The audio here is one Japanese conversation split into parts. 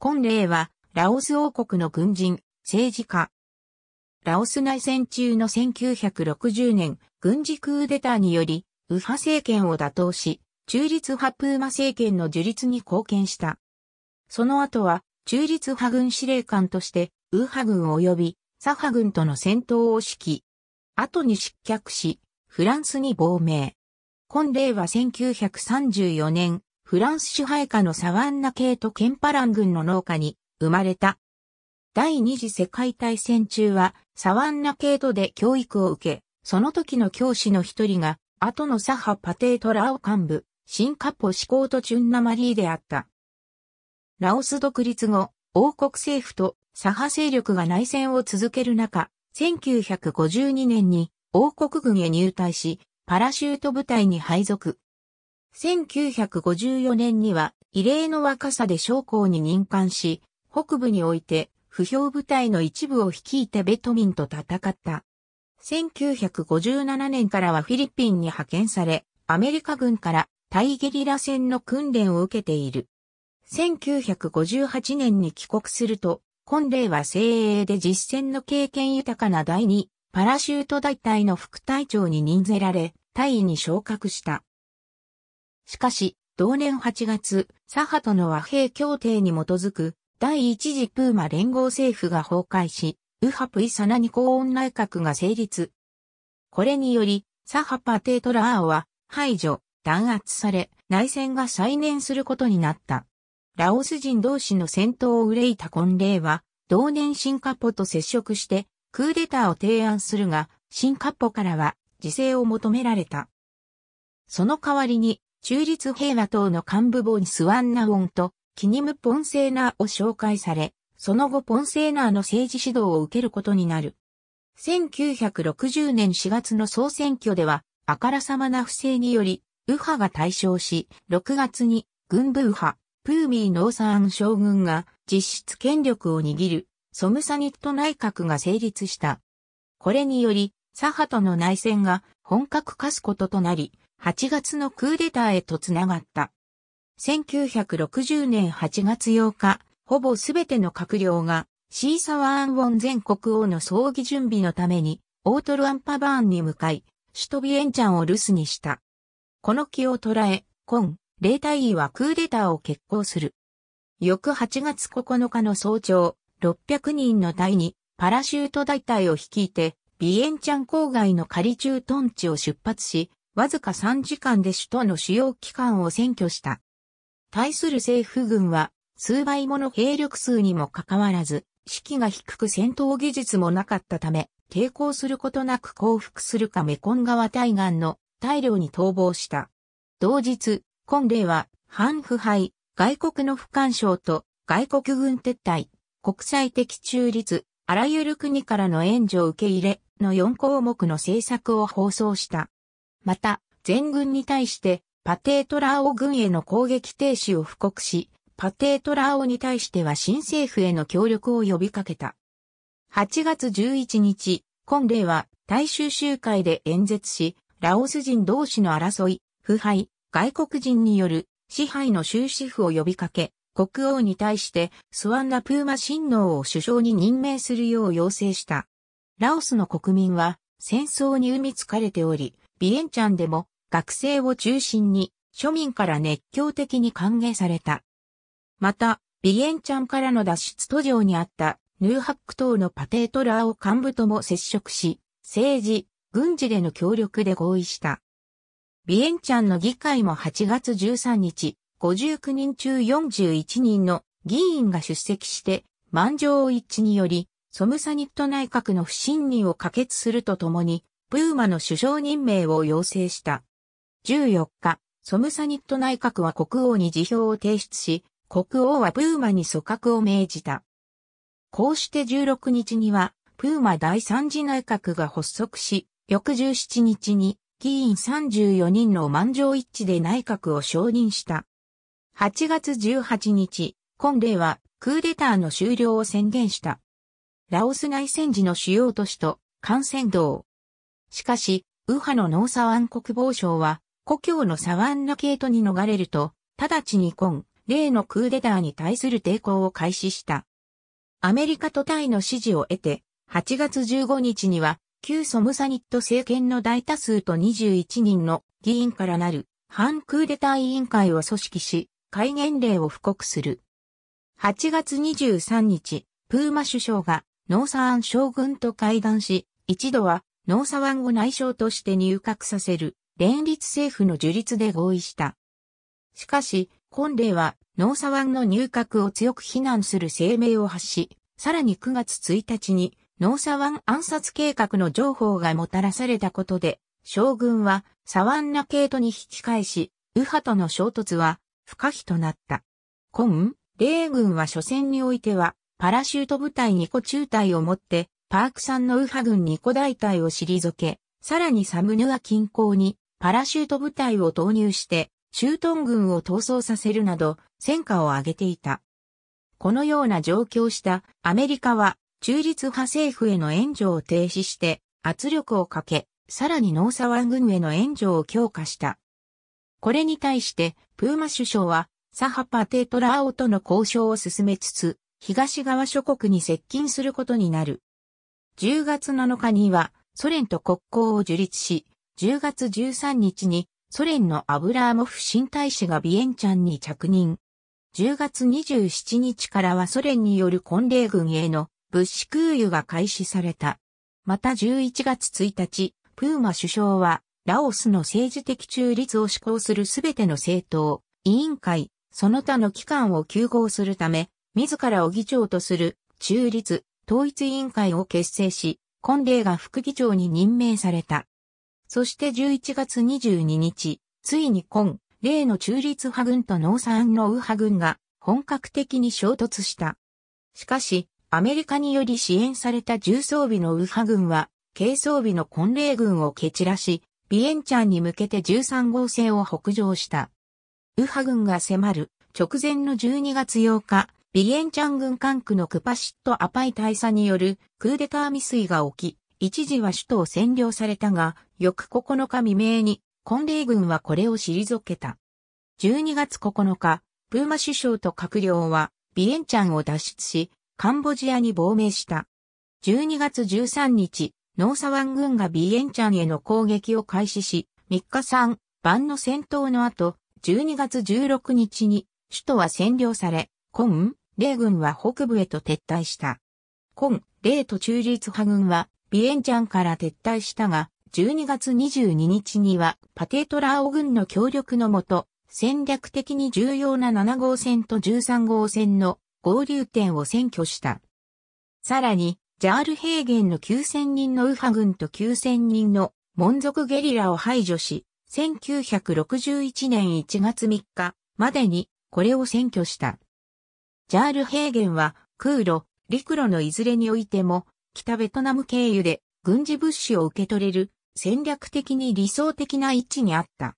今例は、ラオス王国の軍人、政治家。ラオス内戦中の1960年、軍事クーデターにより、右派政権を打倒し、中立派プーマ政権の樹立に貢献した。その後は、中立派軍司令官として、右派軍及び左派軍との戦闘を指揮。後に失脚し、フランスに亡命。今例は1934年、フランス支配下のサワンナ系とケンパラン軍の農家に生まれた。第二次世界大戦中はサワンナ系とで教育を受け、その時の教師の一人が、後のサハ・パテートラオ幹部、新カポシコート・チュンナマリーであった。ラオス独立後、王国政府とサハ勢力が内戦を続ける中、1952年に王国軍へ入隊し、パラシュート部隊に配属。1954年には異例の若さで将校に任官し、北部において不評部隊の一部を率いてベトミンと戦った。1957年からはフィリピンに派遣され、アメリカ軍から対ゲリラ戦の訓練を受けている。1958年に帰国すると、今例は精鋭で実戦の経験豊かな第2パラシュート大隊の副隊長に任ぜられ、隊員に昇格した。しかし、同年8月、左派との和平協定に基づく第一次プーマ連合政府が崩壊し、右派プイサナニコーン内閣が成立。これにより、左派パテートラーは排除、弾圧され、内戦が再燃することになった。ラオス人同士の戦闘を憂いた婚礼は、同年新カポと接触して、クーデターを提案するが、新カポからは、自制を求められた。その代わりに、中立平和党の幹部ボン・スワンナウォンとキニム・ポンセーナーを紹介され、その後ポンセーナーの政治指導を受けることになる。1960年4月の総選挙では、あからさまな不正により、右派が対象し、6月に軍部右派、プーミー農産将軍が実質権力を握る、ソムサニット内閣が成立した。これにより、左派との内戦が本格化すこととなり、8月のクーデターへとつながった。1960年8月8日、ほぼすべての閣僚がシーサワーアンウォン全国王の葬儀準備のために、オートルアンパバーンに向かい、首都ビエンチャンを留守にした。この気を捉え、今、霊隊医はクーデターを決行する。翌8月9日の早朝、600人の隊にパラシュート大隊を率いて、ビエンチャン郊外の仮トンチを出発し、わずか3時間で首都の主要機関を占拠した。対する政府軍は、数倍もの兵力数にもかかわらず、士気が低く戦闘技術もなかったため、抵抗することなく降伏するかメコン川対岸の大量に逃亡した。同日、コンレイは、反腐敗、外国の不干渉と外国軍撤退、国際的中立、あらゆる国からの援助を受け入れの4項目の政策を放送した。また、全軍に対して、パテートラーオ軍への攻撃停止を布告し、パテートラーオに対しては新政府への協力を呼びかけた。8月11日、コンデは大衆集会で演説し、ラオス人同士の争い、腐敗、外国人による支配の終止符を呼びかけ、国王に対してスワンナプーマ親王を首相に任命するよう要請した。ラオスの国民は戦争に生みつかれており、ビエンチャンでも学生を中心に庶民から熱狂的に歓迎された。また、ビエンチャンからの脱出途上にあったヌーハック島のパテートラーを幹部とも接触し、政治、軍事での協力で合意した。ビエンチャンの議会も8月13日、59人中41人の議員が出席して、満場一致により、ソムサニット内閣の不信任を可決するとともに、プーマの首相任命を要請した。14日、ソムサニット内閣は国王に辞表を提出し、国王はプーマに組閣を命じた。こうして16日には、プーマ第三次内閣が発足し、翌17日に議員34人の満場一致で内閣を承認した。8月18日、今例はクーデターの終了を宣言した。ラオス内戦時の主要都市と幹線道、しかし、右派のノーサン国防省は、故郷のサワンナ系統に逃れると、直ちに今、例のクーデターに対する抵抗を開始した。アメリカとタイの支持を得て、8月15日には、旧ソムサニット政権の大多数と21人の議員からなる反クーデター委員会を組織し、戒厳令を布告する。8月23日、プーマ首相がノーサーン将軍と会談し、一度は農ワンを内相として入閣させる連立政府の樹立で合意した。しかし、婚礼は農ワンの入閣を強く非難する声明を発し、さらに9月1日に農ワン暗殺計画の情報がもたらされたことで、将軍はサワンナ系統に引き返し、右派との衝突は不可避となった。今、米軍は初戦においては、パラシュート部隊2個中隊を持って、パークんの右派軍に古大隊を退け、さらにサムヌア近郊にパラシュート部隊を投入して、シュートン軍を逃走させるなど、戦果を上げていた。このような状況したアメリカは中立派政府への援助を停止して圧力をかけ、さらにノーサワン軍への援助を強化した。これに対してプーマ首相はサハパテトラーオとの交渉を進めつつ、東側諸国に接近することになる。10月7日にはソ連と国交を樹立し、10月13日にソ連のアブラーモフ新大使がビエンチャンに着任。10月27日からはソ連による婚礼軍への物資空輸が開始された。また11月1日、プーマ首相はラオスの政治的中立を施行するすべての政党、委員会、その他の機関を休合するため、自らを議長とする中立統一委員会を結成し、婚礼が副議長に任命された。そして11月22日、ついに今、例の中立派軍と農産の右派軍が本格的に衝突した。しかし、アメリカにより支援された重装備の右派軍は、軽装備の婚礼軍を蹴散らし、ビエンチャンに向けて13号線を北上した。右派軍が迫る直前の12月8日、ビエンチャン軍管区のクパシットアパイ大佐によるクーデター未遂が起き、一時は首都を占領されたが、翌9日未明に、婚礼軍はこれを退けた。12月9日、プーマ首相と閣僚は、ビエンチャンを脱出し、カンボジアに亡命した。12月13日、ノーサワン軍がビエンチャンへの攻撃を開始し、3日3晩の戦闘の後、12月16日に首都は占領され、コン、米軍は北部へと撤退した。今、米と中立派軍は、ビエンチャンから撤退したが、12月22日には、パテートラーオ軍の協力のもと、戦略的に重要な7号線と13号線の合流点を占拠した。さらに、ジャール平原の9000人の右派軍と9000人の門族ゲリラを排除し、1961年1月3日までにこれを占拠した。ジャール平原は空路、陸路のいずれにおいても北ベトナム経由で軍事物資を受け取れる戦略的に理想的な位置にあった。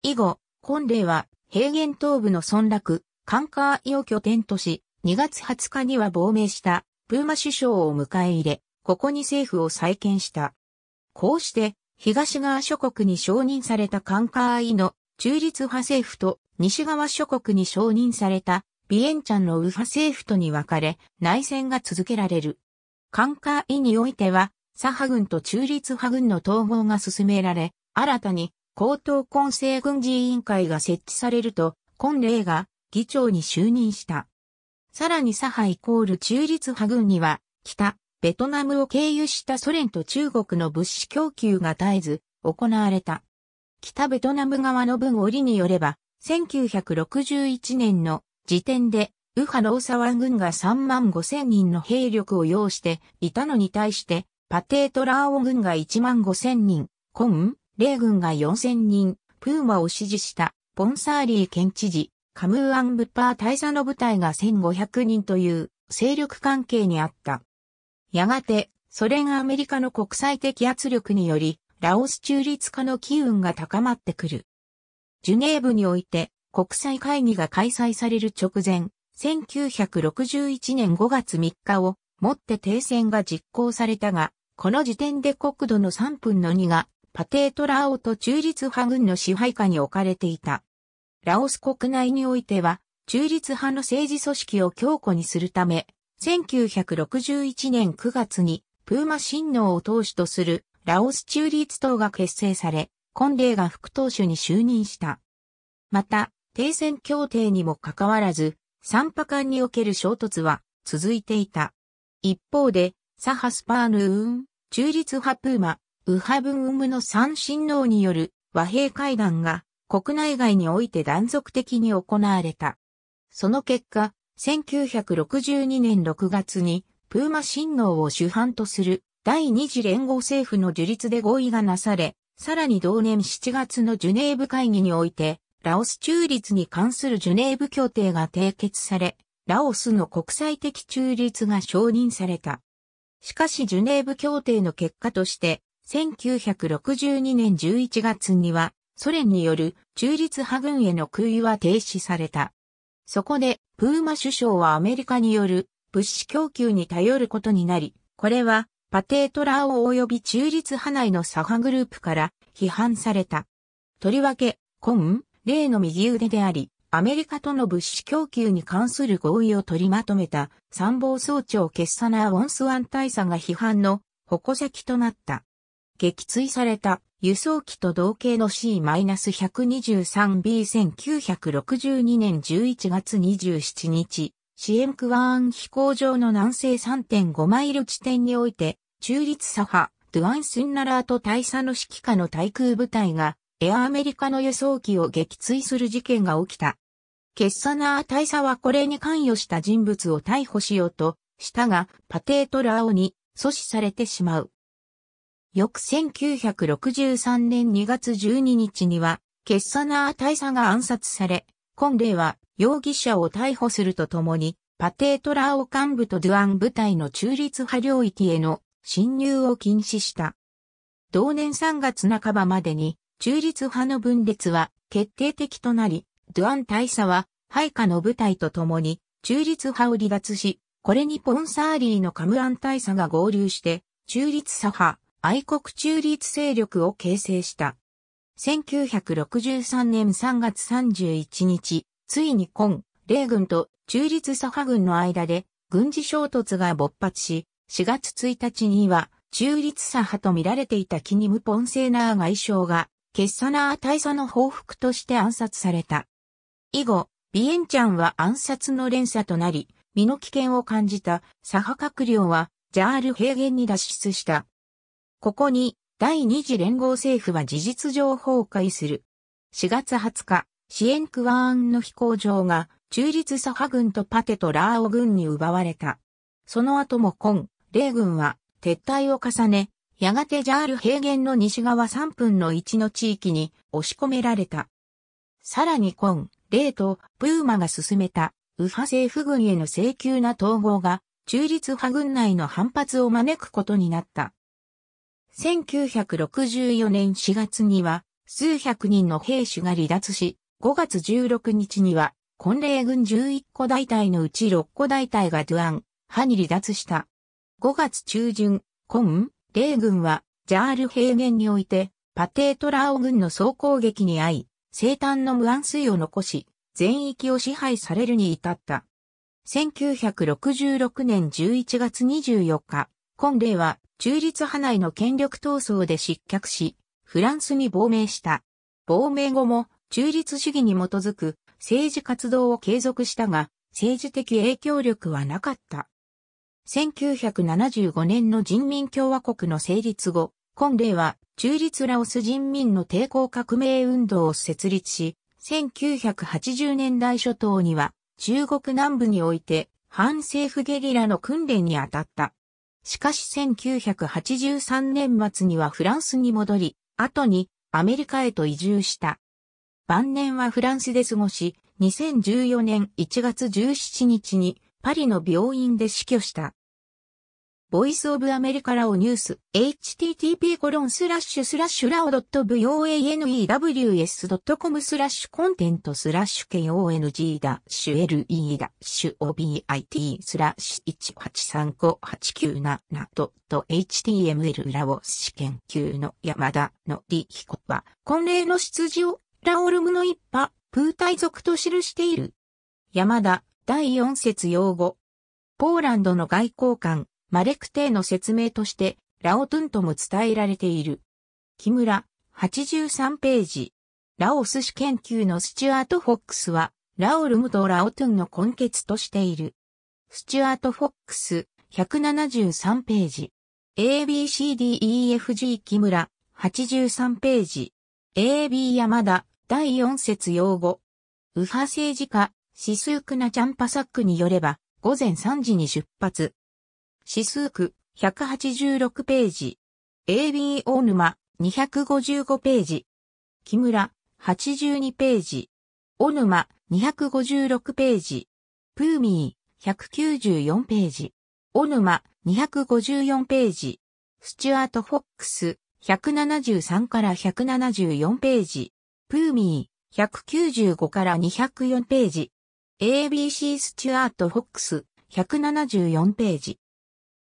以後、今例は平原東部の村落、カンカーイを拠点とし、2月20日には亡命したプーマ首相を迎え入れ、ここに政府を再建した。こうして、東側諸国に承認されたカンカーイの中立派政府と西側諸国に承認されたビエンチャンの右派政府とに分かれ、内戦が続けられる。カンカーイにおいては、左派軍と中立派軍の統合が進められ、新たに高等混成軍事委員会が設置されると、今例が議長に就任した。さらに左派イコール中立派軍には、北、ベトナムを経由したソ連と中国の物資供給が絶えず行われた。北ベトナム側の分折によれば、1961年の時点で、右派の大沢軍が3万5千人の兵力を要していたのに対して、パテートラーオ軍が1万5千人、コン、レー軍が4千人、プーマを支持したポンサーリー県知事、カムーアンブッパー大佐の部隊が1500人という勢力関係にあった。やがて、それがアメリカの国際的圧力により、ラオス中立化の機運が高まってくる。ジュネーブにおいて、国際会議が開催される直前、1961年5月3日をもって停戦が実行されたが、この時点で国土の3分の2がパテートラオと中立派軍の支配下に置かれていた。ラオス国内においては、中立派の政治組織を強固にするため、1961年9月にプーマ新王を党首とするラオス中立党が結成され、コンデーが副党首に就任した。また、停戦協定にもかかわらず、三波間における衝突は続いていた。一方で、サハスパーヌーン、中立派プーマ、ウハブンウムの三親王による和平会談が国内外において断続的に行われた。その結果、1962年6月にプーマ親王を主犯とする第二次連合政府の樹立で合意がなされ、さらに同年7月のジュネーブ会議において、ラオス中立に関するジュネーブ協定が締結され、ラオスの国際的中立が承認された。しかしジュネーブ協定の結果として、1962年11月には、ソ連による中立派軍への空輸は停止された。そこで、プーマ首相はアメリカによる物資供給に頼ることになり、これは、パテートラーオ及び中立派内の左派グループから批判された。とりわけ、コン、例の右腕であり、アメリカとの物資供給に関する合意を取りまとめた参謀総長ケッサナー・ウォンスワン大佐が批判の矛先となった。撃墜された輸送機と同型の C-123B1962 年11月27日、シエンクワーン飛行場の南西3.5マイル地点において、中立左派、ドゥアン・スンナラート大佐の指揮下の対空部隊がエアアメリカの輸送機を撃墜する事件が起きた。ケッサナー大佐はこれに関与した人物を逮捕しようとしたが、パテートラオに阻止されてしまう。翌1963年2月12日には、ケッサナー大佐が暗殺され、コンは容疑者を逮捕するとともに、パテートラーオ幹部とドゥアン部隊の中立派領域への侵入を禁止した。同年3月半ばまでに中立派の分裂は決定的となり、ドゥアン大佐は配下の部隊と共に中立派を離脱し、これにポンサーリーのカムアン大佐が合流して、中立左派、愛国中立勢力を形成した。1963年3月31日、ついに今、米軍と中立左派軍の間で軍事衝突が勃発し、4月1日には中立左派と見られていたキニム・ポンセーナー外相がケッサナー大佐の報復として暗殺された。以後、ビエンチャンは暗殺の連鎖となり、身の危険を感じた左派閣僚は、ジャール平原に脱出した。ここに、第二次連合政府は事実上崩壊する。4月20日、シエンクワーンの飛行場が、中立左派軍とパテとラーオ軍に奪われた。その後もコン、米軍は撤退を重ね、やがてジャール平原の西側3分の1の地域に押し込められた。さらにコン、レート、プーマが進めた、右派政府軍への請求な統合が、中立派軍内の反発を招くことになった。1964年4月には、数百人の兵士が離脱し、5月16日には、婚礼軍11個大隊のうち6個大隊がドゥアン、派に離脱した。5月中旬、コン、米軍は、ジャール平原において、パテートラーオ軍の総攻撃に遭い、生誕の無安水を残し、全域を支配されるに至った。1966年11月24日、今例は中立派内の権力闘争で失脚し、フランスに亡命した。亡命後も中立主義に基づく政治活動を継続したが、政治的影響力はなかった。1975年の人民共和国の成立後、今例は中立ラオス人民の抵抗革命運動を設立し、1980年代初頭には中国南部において反政府ゲリラの訓練に当たった。しかし1983年末にはフランスに戻り、後にアメリカへと移住した。晩年はフランスで過ごし、2014年1月17日にパリの病院で死去した。ボイスオブアメリカラオニュース、http コロンスラッシュスラッシュラオ .voanews.com スラッシュコンテントスラッシュ KONG ダッシュ LE ダッシュ OBIT スラッシュ1835897ドット HTML ラオ試験級の山田のりひこは、婚礼の出自をラオルムの一派、プータイ族と記している。山田第4節用語。ポーランドの外交官、マレクテイの説明として、ラオトゥンとも伝えられている。木村、83ページ。ラオス史研究のスチュアート・フォックスは、ラオルムとラオトゥンの根結としている。スチュアート・フォックス、173ページ。ABCDEFG 木村、83ページ。AB 山田、第4節用語。右派政治家、シスークナチャンパサックによれば、午前3時に出発。シスーク、186ページ。AB 大沼、255ページ。木村、82ページ。小沼、256ページ。プーミー、194ページ。小沼、254ページ。スチュアート・フォックス、173から174ページ。プーミー、195から204ページ。ABC スチュアート・フォックス、174ページ。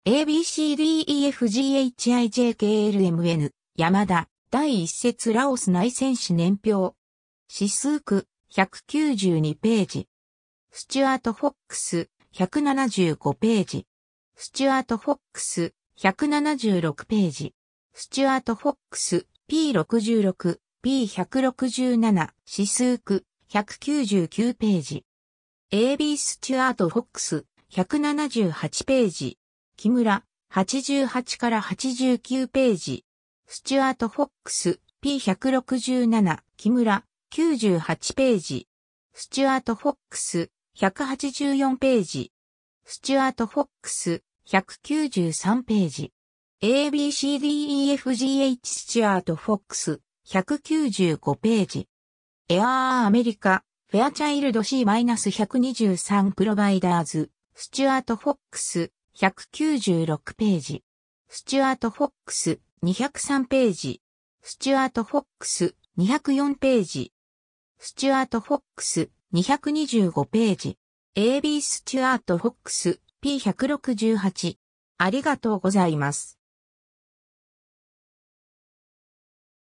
ABCDEFGHIJKLMN、山田、第一節ラオス内戦士年表。指数区、192ページ。スチュアート・フォックス、175ページ。スチュアート・フォックス、176ページ。スチュアート・フォックス、P66、P167、指数区、199ページ。AB スチュアート・フォックス、178ページ。木村、88から89ページ。スチュアート・フォックス、P167、木村、98ページ。スチュアート・フォックス、184ページ。スチュアート・フォックス、193ページ。ABCDEFGH スチュアート・フォックス、195ページ。エアーアメリカ、フェアチャイルド C-123 プロバイダーズ、スチュアート・フォックス、196ページ。スチュアート・フォックス、203ページ。スチュアート・フォックス、204ページ。スチュアート・フォックス、225ページ。AB スチュアート・フォックス、P168。ありがとうございます。